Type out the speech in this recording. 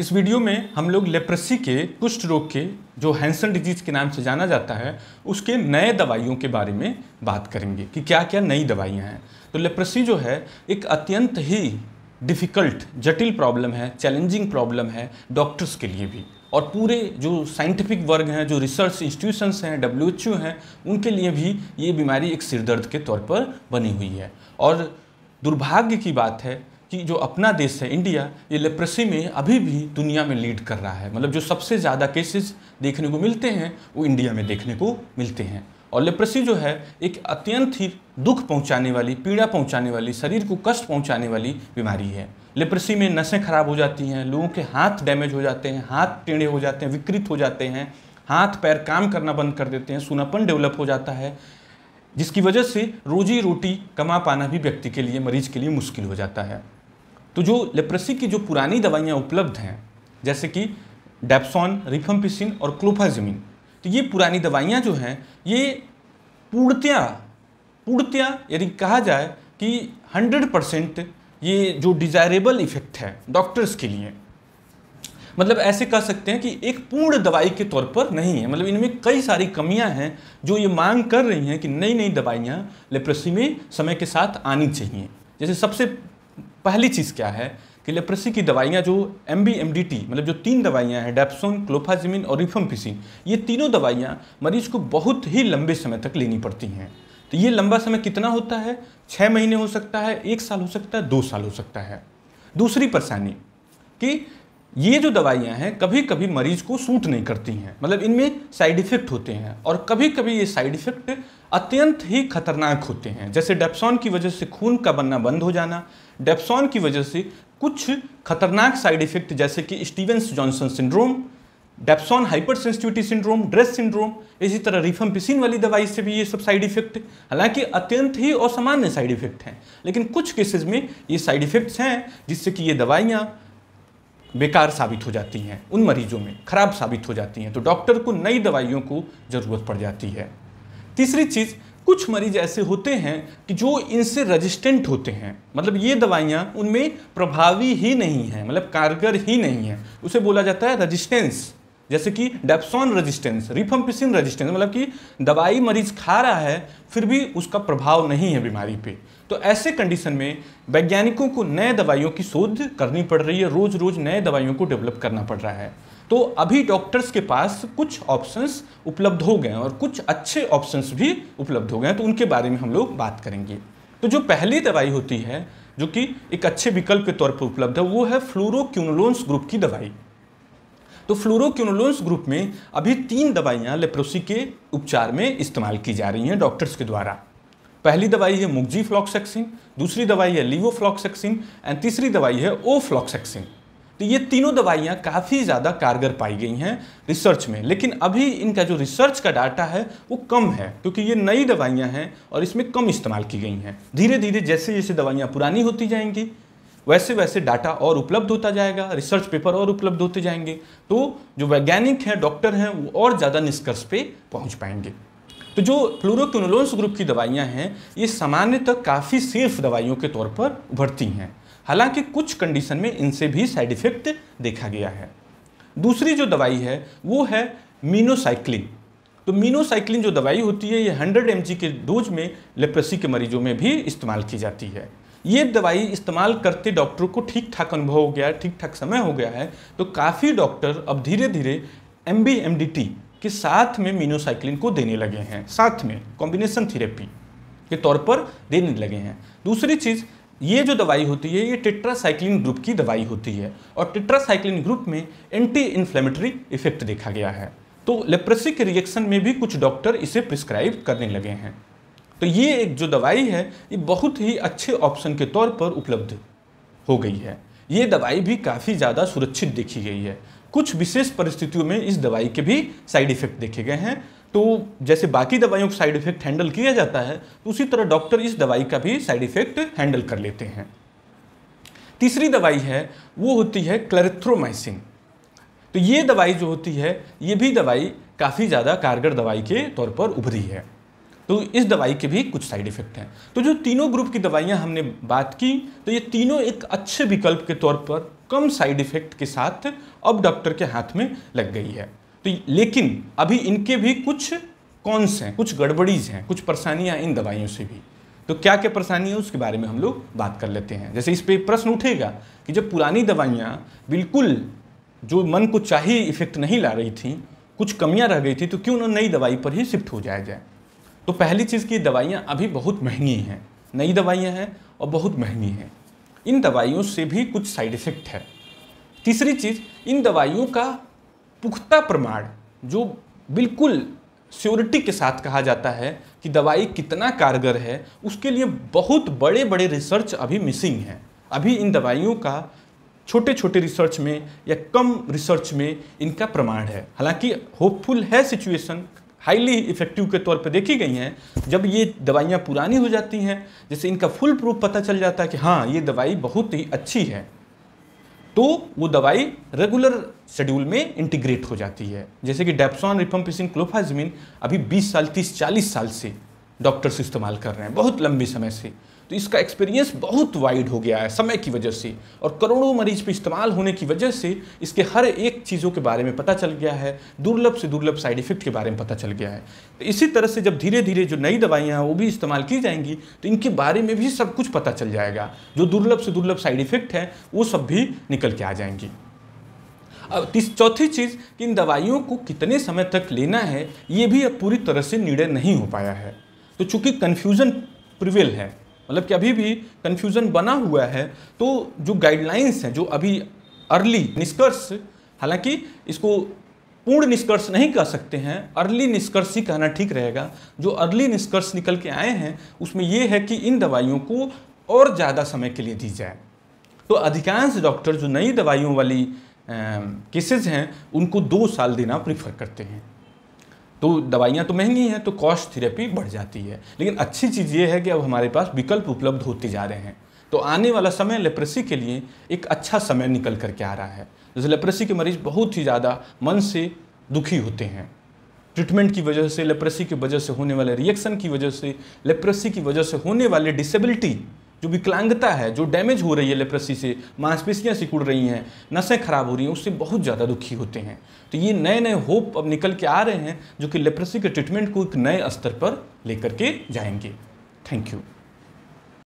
इस वीडियो में हम लोग लेप्रेसी के कुष्ठ रोग के जो हैंसन डिजीज़ के नाम से जाना जाता है उसके नए दवाइयों के बारे में बात करेंगे कि क्या क्या नई दवाइयाँ हैं तो लेप्रेसी जो है एक अत्यंत ही डिफ़िकल्ट जटिल प्रॉब्लम है चैलेंजिंग प्रॉब्लम है डॉक्टर्स के लिए भी और पूरे जो साइंटिफिक वर्ग हैं जो रिसर्च इंस्टीट्यूशंस हैं डब्ल्यू हैं उनके लिए भी ये बीमारी एक सिरदर्द के तौर पर बनी हुई है और दुर्भाग्य की बात है कि जो अपना देश है इंडिया ये लेप्रेसी में अभी भी दुनिया में लीड कर रहा है मतलब जो सबसे ज़्यादा केसेस देखने को मिलते हैं वो इंडिया में देखने को मिलते हैं और लेप्रेसी जो है एक अत्यंत ही दुख पहुंचाने वाली पीड़ा पहुंचाने वाली शरीर को कष्ट पहुंचाने वाली बीमारी है लेप्रेसी में नसें खराब हो जाती हैं लोगों के हाथ डैमेज हो जाते हैं हाथ टेढ़े हो जाते हैं विकृत हो जाते हैं हाथ पैर काम करना बंद कर देते हैं सुनापन डेवलप हो जाता है जिसकी वजह से रोजी रोटी कमा पाना भी व्यक्ति के लिए मरीज के लिए मुश्किल हो जाता है तो जो लेप्रेसी की जो पुरानी दवाइयाँ उपलब्ध हैं जैसे कि डेप्सॉन रिफम्पिसिन और क्लोफाजमिन तो ये पुरानी दवाइयाँ जो हैं ये पूर्णतया पूर्णतया यदि कहा जाए कि 100 परसेंट ये जो डिजायरेबल इफेक्ट है डॉक्टर्स के लिए मतलब ऐसे कह सकते हैं कि एक पूर्ण दवाई के तौर पर नहीं है मतलब इनमें कई सारी कमियां हैं जो ये मांग कर रही हैं कि नई नई दवाइयाँ लेप्रेसी में समय के साथ आनी चाहिए जैसे सबसे पहली चीज़ क्या है कि लेप्रेसी की दवाइयाँ जो M B M D T मतलब जो तीन दवाइयाँ हैं डेप्सोन क्लोफाजिमिन और रिफम्पिसिन ये तीनों दवाइयाँ मरीज को बहुत ही लंबे समय तक लेनी पड़ती हैं तो ये लंबा समय कितना होता है छः महीने हो सकता है एक साल हो सकता है दो साल हो सकता है दूसरी परेशानी कि ये जो दवाइयाँ हैं कभी कभी मरीज को सूट नहीं करती हैं मतलब इनमें साइड इफ़ेक्ट होते हैं और कभी कभी ये साइड इफ़ेक्ट अत्यंत ही खतरनाक होते हैं जैसे डेप्सॉन की वजह से खून का बनना बंद हो जाना डेप्सॉन की वजह से कुछ खतरनाक साइड इफेक्ट जैसे कि Stevens Johnson syndrome dapsone hypersensitivity syndrome DRESS syndrome इसी तरह रिफम्पिसिन वाली दवाई से भी ये सब साइड इफेक्ट हालांकि अत्यंत ही असामान्य साइड इफेक्ट हैं लेकिन कुछ केसेस में ये साइड इफेक्ट्स हैं जिससे कि ये दवाइयाँ बेकार साबित हो जाती हैं उन मरीजों में खराब साबित हो जाती हैं तो डॉक्टर को नई दवाइयों को ज़रूरत पड़ जाती है तीसरी चीज़ कुछ मरीज ऐसे होते हैं कि जो इनसे रेजिस्टेंट होते हैं मतलब ये दवाइयाँ उनमें प्रभावी ही नहीं है मतलब कारगर ही नहीं है उसे बोला जाता है रेजिस्टेंस जैसे कि डेप्सॉन रेजिस्टेंस रिफम्पिसिन रेजिस्टेंस मतलब कि दवाई मरीज खा रहा है फिर भी उसका प्रभाव नहीं है बीमारी पे तो ऐसे कंडीशन में वैज्ञानिकों को नए दवाइयों की शोध करनी पड़ रही है रोज़ रोज़ नए दवाइयों को डेवलप करना पड़ रहा है तो अभी डॉक्टर्स के पास कुछ ऑप्शंस उपलब्ध हो गए हैं और कुछ अच्छे ऑप्शंस भी उपलब्ध हो गए हैं तो उनके बारे में हम लोग बात करेंगे तो जो पहली दवाई होती है जो कि एक अच्छे विकल्प के तौर पर उपलब्ध है वो है फ्लोरोक्यूनोलोन्स ग्रुप की दवाई तो फ्लोरोक्यूनोलोन्स ग्रुप में अभी तीन दवाइयाँ लेप्रोसी के उपचार में इस्तेमाल की जा रही हैं डॉक्टर्स के द्वारा पहली दवाई है मुगजी फ्लॉक्सेक्सिन दूसरी दवाई है फ्लॉक्सैक्सिन एंड तीसरी दवाई है ओ फ्लॉक्सैक्सिन तो ये तीनों दवाइयाँ काफ़ी ज़्यादा कारगर पाई गई हैं रिसर्च में लेकिन अभी इनका जो रिसर्च का डाटा है वो कम है क्योंकि ये नई दवाइयाँ हैं और इसमें कम इस्तेमाल की गई हैं धीरे धीरे जैसे जैसे दवाइयाँ पुरानी होती जाएंगी वैसे वैसे डाटा और उपलब्ध होता जाएगा रिसर्च पेपर और उपलब्ध होते जाएंगे तो जो वैज्ञानिक हैं डॉक्टर हैं वो और ज़्यादा निष्कर्ष पे पहुंच पाएंगे तो जो फ्लोरोक्विनोलोन्स ग्रुप की दवाइयाँ हैं ये सामान्यतः काफ़ी सेफ दवाइयों के तौर पर उभरती हैं हालांकि कुछ कंडीशन में इनसे भी साइड इफेक्ट देखा गया है दूसरी जो दवाई है वो है मीनोसाइक्लिन तो मीनोसाइक्लिन जो दवाई होती है ये 100 एम के डोज में लेप्रेसी के मरीजों में भी इस्तेमाल की जाती है ये दवाई इस्तेमाल करते डॉक्टरों को ठीक ठाक अनुभव हो गया ठीक ठाक समय हो गया है तो काफ़ी डॉक्टर अब धीरे धीरे एम बी के साथ में मीनोसाइक्लिन को देने लगे हैं साथ में कॉम्बिनेशन थेरेपी के तौर पर देने लगे हैं दूसरी चीज़ ये जो दवाई होती है ये टिट्रासाइक्लिन ग्रुप की दवाई होती है और टिट्रासाइक्लिन ग्रुप में एंटी इन्फ्लेमेटरी इफेक्ट देखा गया है तो लेप्रेसी के रिएक्शन में भी कुछ डॉक्टर इसे प्रिस्क्राइब करने लगे हैं तो ये एक जो दवाई है ये बहुत ही अच्छे ऑप्शन के तौर पर उपलब्ध हो गई है ये दवाई भी काफ़ी ज़्यादा सुरक्षित देखी गई है कुछ विशेष परिस्थितियों में इस दवाई के भी साइड इफ़ेक्ट देखे गए हैं तो जैसे बाकी दवाइयों का साइड इफेक्ट हैंडल किया जाता है तो उसी तरह डॉक्टर इस दवाई का भी साइड इफेक्ट हैंडल कर लेते हैं तीसरी दवाई है वो होती है क्लरिथ्रोमाइसिन तो ये दवाई जो होती है ये भी दवाई काफ़ी ज़्यादा कारगर दवाई के तौर पर उभरी है तो इस दवाई के भी कुछ साइड इफेक्ट हैं तो जो तीनों ग्रुप की दवाइयाँ हमने बात की तो ये तीनों एक अच्छे विकल्प के तौर पर कम साइड इफेक्ट के साथ अब डॉक्टर के हाथ में लग गई है तो लेकिन अभी इनके भी कुछ कौनस हैं कुछ गड़बड़ीज हैं कुछ परेशानियाँ इन दवाइयों से भी तो क्या क्या परेशानी है उसके बारे में हम लोग बात कर लेते हैं जैसे इस पर प्रश्न उठेगा कि जब पुरानी दवाइयाँ बिल्कुल जो मन को चाहिए इफेक्ट नहीं ला रही थी कुछ कमियाँ रह गई थी तो क्यों ना नई दवाई पर ही शिफ्ट हो जाया जाए तो पहली चीज़ की दवाइयाँ अभी बहुत महंगी हैं नई दवाइयाँ हैं और बहुत महंगी हैं इन दवाइयों से भी कुछ साइड इफ़ेक्ट है तीसरी चीज़ इन दवाइयों का पुख्ता प्रमाण जो बिल्कुल श्योरिटी के साथ कहा जाता है कि दवाई कितना कारगर है उसके लिए बहुत बड़े बड़े रिसर्च अभी मिसिंग हैं अभी इन दवाइयों का छोटे छोटे रिसर्च में या कम रिसर्च में इनका प्रमाण है हालांकि होपफुल है सिचुएशन हाईली इफेक्टिव के तौर पर देखी गई हैं जब ये दवाइयाँ पुरानी हो जाती हैं जैसे इनका फुल प्रूफ पता चल जाता है कि हाँ ये दवाई बहुत ही अच्छी है तो वो दवाई रेगुलर शेड्यूल में इंटीग्रेट हो जाती है जैसे कि डेप्सॉन रिफम्पिसिन क्लोफाजमिन अभी 20 साल 30 40 साल से डॉक्टर्स इस्तेमाल कर रहे हैं बहुत लंबे समय से तो इसका एक्सपीरियंस बहुत वाइड हो गया है समय की वजह से और करोड़ों मरीज पर इस्तेमाल होने की वजह से इसके हर एक चीज़ों के बारे में पता चल गया है दुर्लभ से दुर्लभ साइड इफेक्ट के बारे में पता चल गया है तो इसी तरह से जब धीरे धीरे जो नई दवाइयाँ हैं वो भी इस्तेमाल की जाएंगी तो इनके बारे में भी सब कुछ पता चल जाएगा जो दुर्लभ से दुर्लभ साइड इफेक्ट हैं वो सब भी निकल के आ जाएंगी अब तीस चौथी चीज़ कि इन दवाइयों को कितने समय तक लेना है ये भी अब पूरी तरह से निर्णय नहीं हो पाया है तो चूंकि कन्फ्यूज़न प्रिवेल है मतलब कि अभी भी कन्फ्यूज़न बना हुआ है तो जो गाइडलाइंस हैं जो अभी अर्ली निष्कर्ष हालांकि इसको पूर्ण निष्कर्ष नहीं कह सकते हैं अर्ली निष्कर्ष ही कहना ठीक रहेगा जो अर्ली निष्कर्ष निकल के आए हैं उसमें ये है कि इन दवाइयों को और ज़्यादा समय के लिए दी जाए तो अधिकांश डॉक्टर जो नई दवाइयों वाली केसेज हैं उनको दो साल देना प्रीफर करते हैं तो दवाइयाँ तो महंगी हैं तो कॉस्ट थेरेपी बढ़ जाती है लेकिन अच्छी चीज़ ये है कि अब हमारे पास विकल्प उपलब्ध होते जा रहे हैं तो आने वाला समय लेप्रेसी के लिए एक अच्छा समय निकल कर के आ रहा है जैसे लेप्रेसी के मरीज बहुत ही ज़्यादा मन से दुखी होते हैं ट्रीटमेंट की वजह से लेप्रेसी की वजह से होने वाले रिएक्शन की वजह से लेप्रेसी की वजह से होने वाले डिसेबिलिटी जो विकलांगता है जो डैमेज हो रही है लेप्रेसी से मांसपेशियाँ सिकुड़ रही हैं नसें खराब हो रही हैं उससे बहुत ज़्यादा दुखी होते हैं तो ये नए नए होप अब निकल के आ रहे हैं जो कि लेप्रेसी के ट्रीटमेंट को एक नए स्तर पर लेकर के जाएंगे थैंक यू